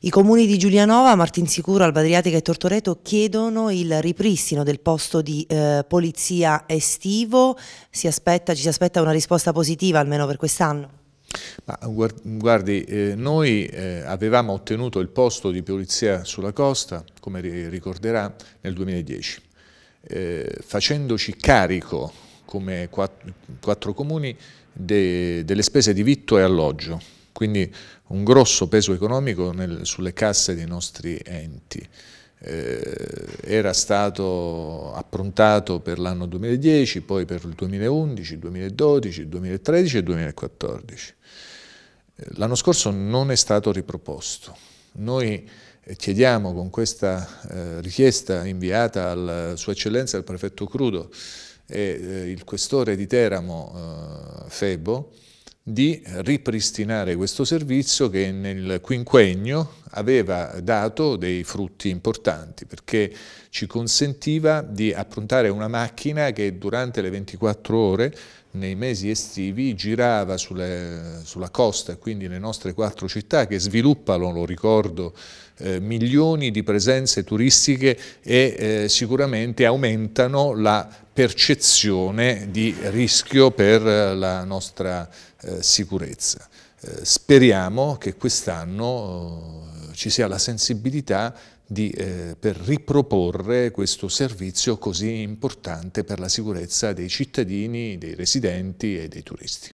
I comuni di Giulianova, Martinsicuro, Albadriatica e Tortoreto chiedono il ripristino del posto di eh, polizia estivo. Si aspetta, ci si aspetta una risposta positiva almeno per quest'anno? Ma, guardi, eh, noi eh, avevamo ottenuto il posto di polizia sulla costa, come ricorderà, nel 2010. Eh, facendoci carico come quattro, quattro comuni de, delle spese di vitto e alloggio quindi un grosso peso economico nel, sulle casse dei nostri enti. Eh, era stato approntato per l'anno 2010, poi per il 2011, 2012, 2013 e 2014. Eh, l'anno scorso non è stato riproposto. Noi chiediamo con questa eh, richiesta inviata alla Sua Eccellenza il Prefetto Crudo e eh, il Questore di Teramo eh, Febo di ripristinare questo servizio che nel quinquennio aveva dato dei frutti importanti perché ci consentiva di approntare una macchina che durante le 24 ore nei mesi estivi girava sulle, sulla costa, e quindi le nostre quattro città che sviluppano, lo ricordo, eh, milioni di presenze turistiche e eh, sicuramente aumentano la percezione di rischio per eh, la nostra eh, sicurezza. Eh, speriamo che quest'anno eh, ci sia la sensibilità di, eh, per riproporre questo servizio così importante per la sicurezza dei cittadini, dei residenti e dei turisti.